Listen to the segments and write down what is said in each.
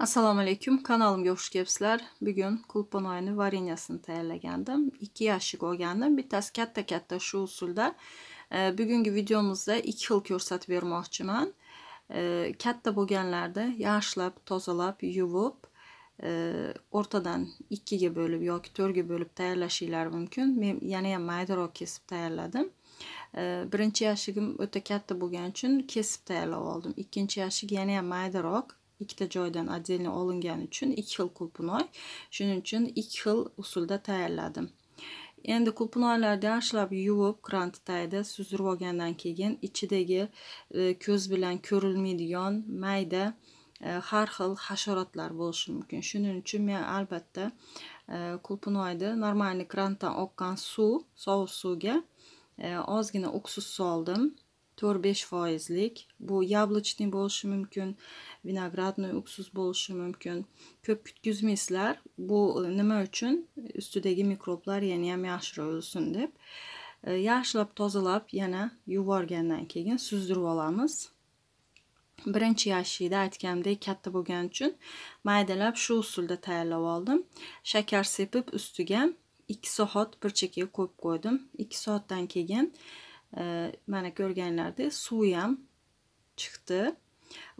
assalomu alaykum kanalimga xush kelibsizlar bugun kulponoyni varenyasini tayyorlagandim ikki yashik olgandim bittasi katta katta shu usulda e, bugungi videomizda ikki xil ko'rsatib bermoqchiman e, katta bo'lganlarni yaxshilab tozalab yuvib e, o'rtadan ikkiga bo'lib yoki to'rtga bo'lib tayyorlashinglar mumkin men yana ham maydaroq kesib tayyorladim e, birinchi yashigim o'ta katta bo'lgani uchun kesib tayyorlab oldim ikkinchi yashik yana ham maydaroq ikkita joydan отдельно olingani uchun 2 xil kulpunoy shuning uchun 2 xil usulda tayyorladim endi kulpunoylarni yaxshilab yuvib krantitayda suzdirib olgandan keyin ichidagi e, ko'z bilan ko'rilmaydigan mayda e, har xil hasharotlar bo'lishi mumkin shuning uchun men albatta e, kulpunoyni normal krantdan oqqan suv sovuq suvga ozgina uksus soldim 4-5 foizlik bu yablochniy bo'lishi mumkin vinogradniy uksuz bo'lishi mumkin ko'p kutgizmaysizlar bu nima uchun ustidagi mikroblar yana ham o'lsin deb e, yaxshilab tozalab yana yuborgandan keyin suzdirib olamiz birinchi yashikda aytganimdek katta bo'lgani uchun maydalab shu usulda tayyorlab oldim shakar sepib ustiga 2 soat bir chekkaga qo'yib qo'ydim 2 soatdan keyin mana ko'rganlardek suvi ham chiqdi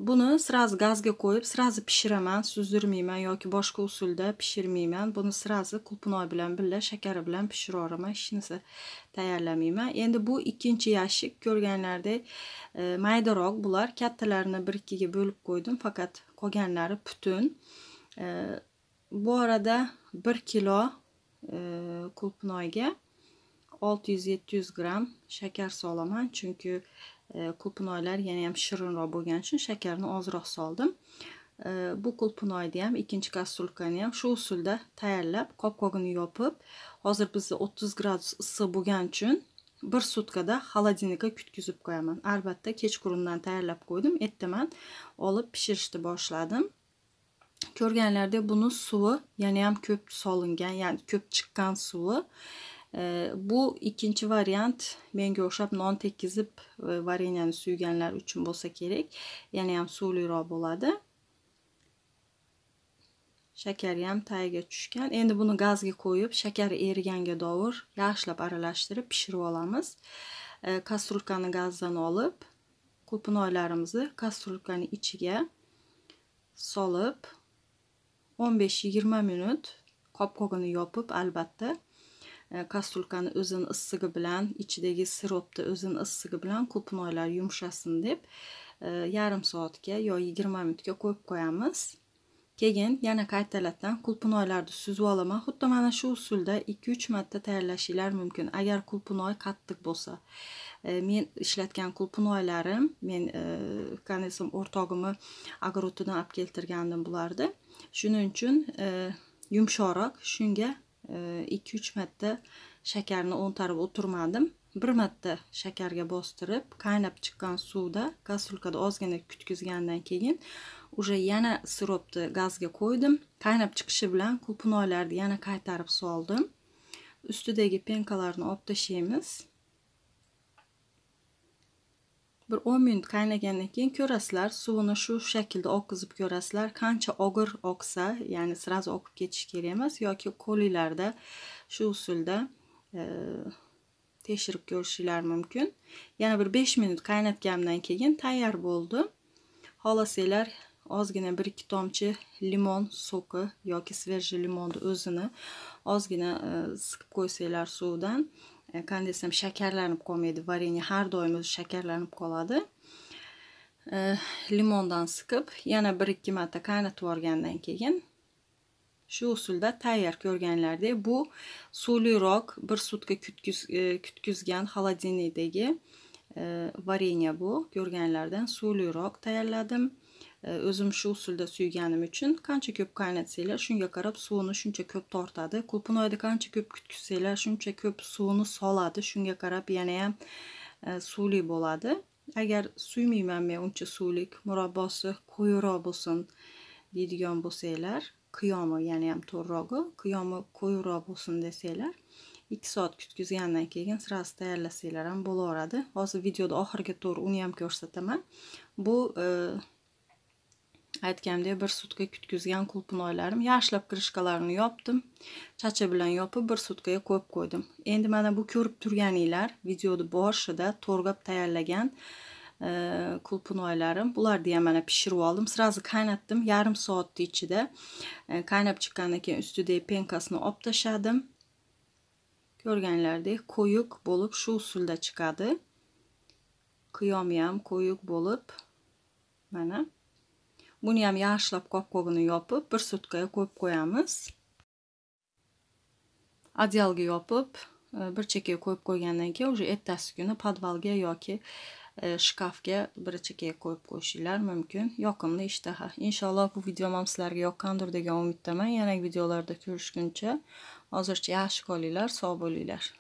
buni сразу gazga qo'yib сразу pishiraman suzdirmayman yoki boshqa usulda pishirmayman buni сразу qulpunoy bilan birga shakari bilan pishiraveraman hech narsa tayyorlamayman endi bu ikkinchi yashik ko'rganlaridek maydaroq bular kattalarini bir ikkiga bo'lib qo'ydim faqat qolganlari butun e, bu orada bir kilo e, qulpunoyga e, 600-700 gram shakar solaman chunki e, kulpunoylar yana ham shirinroq bo'lgani uchun shakarni ozroq soldim e, bu kulpunoyni ham ikkinchi kastrulkani ham shu usulda tayyorlab qopqog'ini yopib hozir bizda 30 gradus issiq bo'lgani uchun bir sutkada холодильникка kutkizib qo'yaman albatta kechqurundan tayyorlab qo'ydim ertaman olib pishirishni boshladim ko'rganlaridek buni suvi yana ham ko'p solingan ya'ni ko'p chiqqan suvi bu ikkinchi variant menga o'xshab non tekizib e, vareniyani suyganlar uchun bo'lsa kerak yana ham suvliroq bo'ladi shakari ham tagiga tushgan endi buni gazga qo'yib shakar eriganga dovur yaxshilab aralashtirib pishirib olamiz kastrulkani gazdan olib qulpinoylarimizni kastrulkani ichiga solib 15-20 minut qopqog'ini yopib albatta E, kasulkani o'zini issig'i bilan ichidagi siropni o'zini issig'i bilan kulpunoylar yumshasin deb e, yarim soatga yo 20 minutga qo'yib qo'yamiz keyin yana qaytalatdan qulpunoylarni süzü alama, xuddi mana shu usulda 2-3 marta tayyorlashinglar mumkin agar qulpunoy qattiq bo'lsa e, men ishlatgan qulpunoylarim men kanesim o'rtog'imni agrotidan olib keltirgandim bularni shuning uchun yumshoqroq shunga 2-3 marta shakarni o'ntarib o'tirmadim bir marta shakarga bostirib qaynab chiqqan suvda gastrulkada ozgina kutkizgandan keyin уже yana siropni gazga qo'ydim qaynab chiqishi bilan kupinoylarni yana qaytarib soldim ustidagi penkalarni olib tashlaymiz bir 10 minut qaynagandan keyin ko'rasizlar suvini shu shaklda oqizib ko'rasizlar qancha og'ir oqsa ya'ni сразу oqib ketishi kerak emas yoki qo'linglarda shu usulda e, tekshirib ko'rishinglar mumkin yana bir 5 minut qaynatganimdan keyin tayyor bo'ldi xohlasanglar ozgina 1-2 tomchi limon soki yoki sveji limonni o'zini ozgina e, siqib qo'ysanglar suvdan qanday e, desam shakarlanib qolmaydi varenya har doim o'zi shakarlanib qoladi e, limondan siqib yana bir ikki marta qaynatib yuborgandan keyin shu usulda tayyor ko'rganlardek bu suvliroq bir sutka kutkizgan e, kutkuzgan xolodilnikdagi varenya bu ko'rganlardan suvliroq tayyorladim o'zim shu usulda suyganim uchun qancha ko'p tortadı. shunga qarab suvini shuncha ko'p tortadi kulpunoyda qancha ko'p kutkizsanglar shuncha ko'p suvini soladi shunga qarab suyum e, suvli bo'ladi agar suymayman men uncha suvlik murabbosi quyroq bo'lsin deydigan bo'lsanglar qiyomi yana ham to'g'rirog'i qiyomi quyroq bo'lsin desanglar ikki soat kutkizgandan keyin сразу tayyorlasanglar ham bo'laveradi hozir videoda oxiriga to'g'ri uni ham ko'rsataman bu e, aytgandek bir sutka kutkizgan qulpunoylarim yaxshilab krishkalarni yopdim chacha bilan yopib bir sutkaga qo'yib qo'ydim endi mana bu ko'rib turganinglar videoni boshida to'rg'ab tayyorlagan e, qulpunoylarim bularni ham mana pishirib oldim сразу qaynatdim yarim soatni ichida e, qaynab chiqqandan keyin ustidagi penkasini olib tashladim ko'rganinglardek quyuq bo'lib shu usulda chiqadi qiyomi ham quyuq bo'lib mana buni ham yaxshilab qopqog'ini yopib bir sutkaga qo'yib qo'yamiz adyalga yopib e, bir chekkaga qo'yib qo'ygandan keyin уже ertasi kuni podvalga yoki e, shkafga bir chekkaga qo'yib qo'yishinglar mumkin yoqimli ishtaha inshaalloh bu videom ham sizlarga yoqqandir degan umiddaman yangi videolarda ko'rishguncha hozircha yaxshi qolinglar sog' bo'linglar